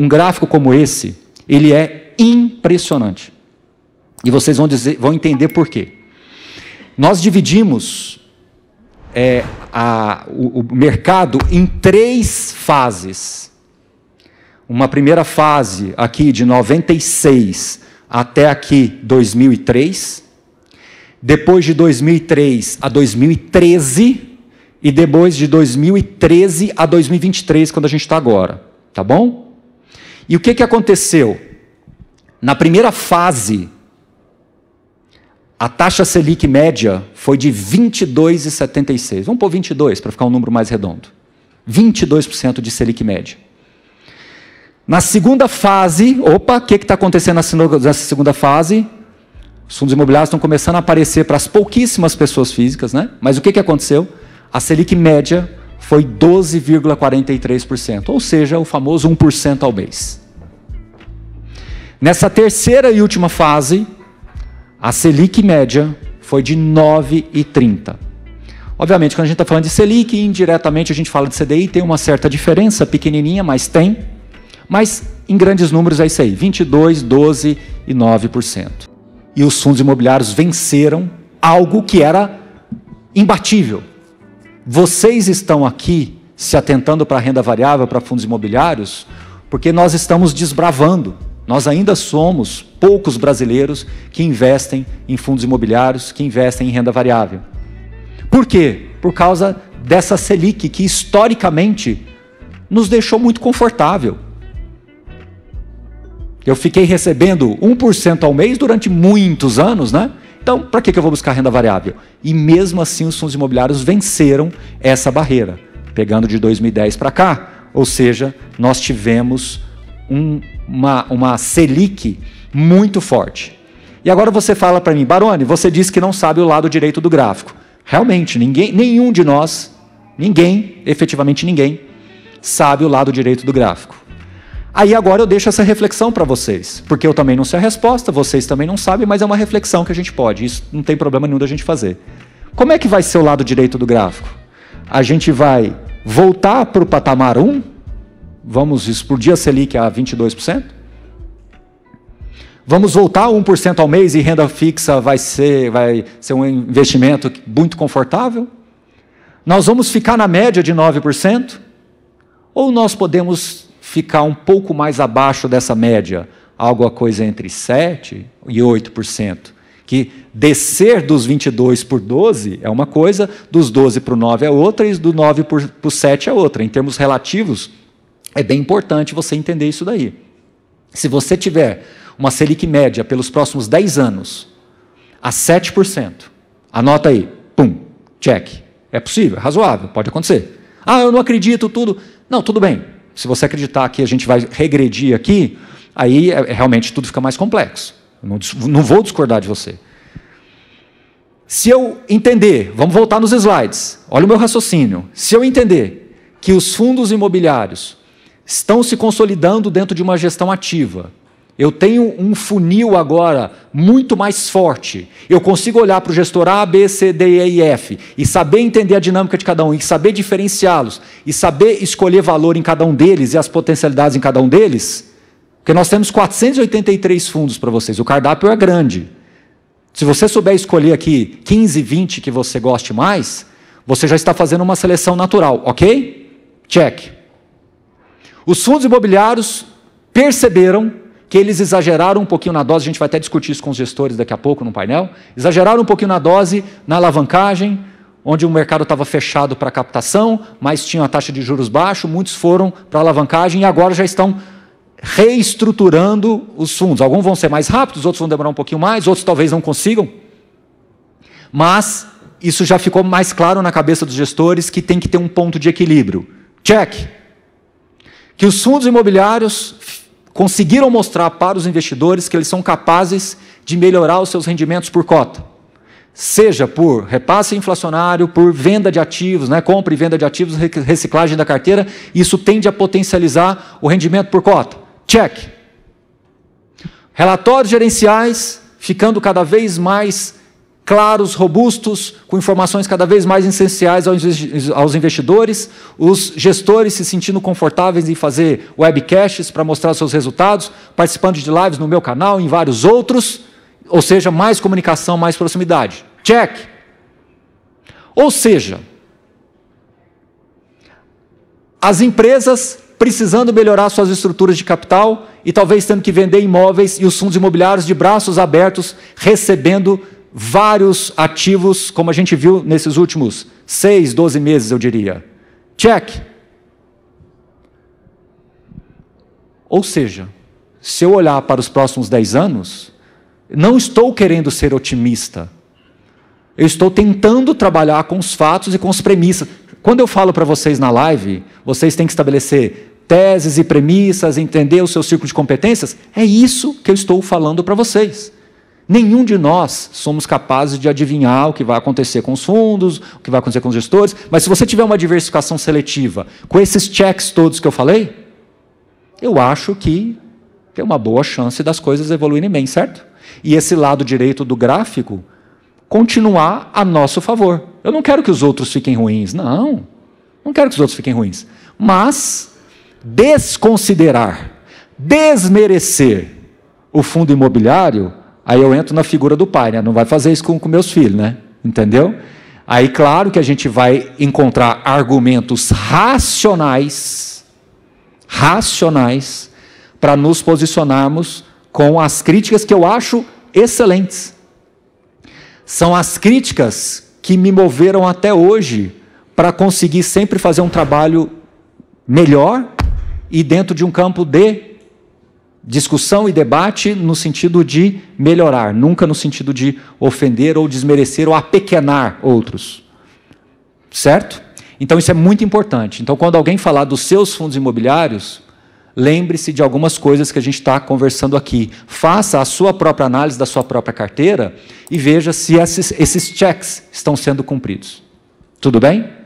um gráfico como esse, ele é impressionante. E vocês vão, dizer, vão entender por quê. Nós dividimos é, a, o, o mercado em três fases. Uma primeira fase aqui de 96 até aqui 2003. Depois de 2003 a 2013 e depois de 2013 a 2023, quando a gente está agora, tá bom? E o que, que aconteceu? Na primeira fase, a taxa Selic média foi de 22,76. Vamos pôr 22 para ficar um número mais redondo. 22% de Selic média. Na segunda fase, opa, o que está acontecendo nessa segunda fase? Os fundos imobiliários estão começando a aparecer para as pouquíssimas pessoas físicas, né? Mas o que, que aconteceu? A Selic média foi 12,43%, ou seja, o famoso 1% ao mês. Nessa terceira e última fase, a Selic média foi de 9,30%. Obviamente, quando a gente está falando de Selic, indiretamente a gente fala de CDI, tem uma certa diferença, pequenininha, mas tem. Mas em grandes números é isso aí: 22, 12 e 9%. E os fundos imobiliários venceram algo que era imbatível. Vocês estão aqui se atentando para a renda variável, para fundos imobiliários, porque nós estamos desbravando. Nós ainda somos poucos brasileiros que investem em fundos imobiliários, que investem em renda variável. Por quê? Por causa dessa Selic que historicamente nos deixou muito confortável. Eu fiquei recebendo 1% ao mês durante muitos anos, né? Então, para que, que eu vou buscar renda variável? E mesmo assim, os fundos imobiliários venceram essa barreira, pegando de 2010 para cá. Ou seja, nós tivemos um, uma, uma Selic muito forte. E agora você fala para mim, Barone, você disse que não sabe o lado direito do gráfico. Realmente, ninguém, nenhum de nós, ninguém, efetivamente ninguém, sabe o lado direito do gráfico. Aí agora eu deixo essa reflexão para vocês, porque eu também não sei a resposta, vocês também não sabem, mas é uma reflexão que a gente pode, isso não tem problema nenhum da gente fazer. Como é que vai ser o lado direito do gráfico? A gente vai voltar para o patamar 1? Vamos explodir a Selic a 22%? Vamos voltar 1% ao mês e renda fixa vai ser, vai ser um investimento muito confortável? Nós vamos ficar na média de 9%? Ou nós podemos ficar um pouco mais abaixo dessa média, alguma coisa entre 7% e 8%. Que descer dos 22 por 12 é uma coisa, dos 12 para o 9 é outra, e do 9 para o 7 é outra. Em termos relativos, é bem importante você entender isso daí. Se você tiver uma Selic média pelos próximos 10 anos a 7%, anota aí, pum, check. É possível, é razoável, pode acontecer. Ah, eu não acredito, tudo. Não, tudo bem. Se você acreditar que a gente vai regredir aqui, aí é, é, realmente tudo fica mais complexo. Não, não vou discordar de você. Se eu entender, vamos voltar nos slides, olha o meu raciocínio. Se eu entender que os fundos imobiliários estão se consolidando dentro de uma gestão ativa, eu tenho um funil agora muito mais forte. Eu consigo olhar para o gestor A, B, C, D, E e F e saber entender a dinâmica de cada um, e saber diferenciá-los, e saber escolher valor em cada um deles e as potencialidades em cada um deles. Porque nós temos 483 fundos para vocês, o cardápio é grande. Se você souber escolher aqui 15, 20 que você goste mais, você já está fazendo uma seleção natural, ok? Check. Os fundos imobiliários perceberam que eles exageraram um pouquinho na dose, a gente vai até discutir isso com os gestores daqui a pouco no painel. Exageraram um pouquinho na dose, na alavancagem, onde o mercado estava fechado para captação, mas tinha uma taxa de juros baixa, muitos foram para alavancagem e agora já estão reestruturando os fundos. Alguns vão ser mais rápidos, outros vão demorar um pouquinho mais, outros talvez não consigam. Mas isso já ficou mais claro na cabeça dos gestores que tem que ter um ponto de equilíbrio. Check. Que os fundos imobiliários conseguiram mostrar para os investidores que eles são capazes de melhorar os seus rendimentos por cota. Seja por repasse inflacionário, por venda de ativos, né, compra e venda de ativos, reciclagem da carteira, isso tende a potencializar o rendimento por cota. Check. Relatórios gerenciais ficando cada vez mais claros, robustos, com informações cada vez mais essenciais aos investidores, os gestores se sentindo confortáveis em fazer webcasts para mostrar seus resultados, participando de lives no meu canal, em vários outros, ou seja, mais comunicação, mais proximidade. Check. Ou seja, as empresas precisando melhorar suas estruturas de capital e talvez tendo que vender imóveis e os fundos imobiliários de braços abertos recebendo vários ativos, como a gente viu nesses últimos 6, 12 meses, eu diria. Check. Ou seja, se eu olhar para os próximos 10 anos, não estou querendo ser otimista. Eu estou tentando trabalhar com os fatos e com as premissas. Quando eu falo para vocês na live, vocês têm que estabelecer teses e premissas, entender o seu círculo de competências, é isso que eu estou falando para vocês. Nenhum de nós somos capazes de adivinhar o que vai acontecer com os fundos, o que vai acontecer com os gestores, mas se você tiver uma diversificação seletiva, com esses checks todos que eu falei, eu acho que tem uma boa chance das coisas evoluírem bem, certo? E esse lado direito do gráfico continuar a nosso favor. Eu não quero que os outros fiquem ruins, não. Não quero que os outros fiquem ruins. Mas desconsiderar, desmerecer o fundo imobiliário Aí eu entro na figura do pai, né? Não vai fazer isso com, com meus filhos, né? Entendeu? Aí, claro que a gente vai encontrar argumentos racionais, racionais, para nos posicionarmos com as críticas que eu acho excelentes. São as críticas que me moveram até hoje para conseguir sempre fazer um trabalho melhor e dentro de um campo de discussão e debate no sentido de melhorar, nunca no sentido de ofender ou desmerecer ou apequenar outros. Certo? Então isso é muito importante. Então, quando alguém falar dos seus fundos imobiliários, lembre-se de algumas coisas que a gente está conversando aqui. Faça a sua própria análise da sua própria carteira e veja se esses, esses checks estão sendo cumpridos. Tudo bem?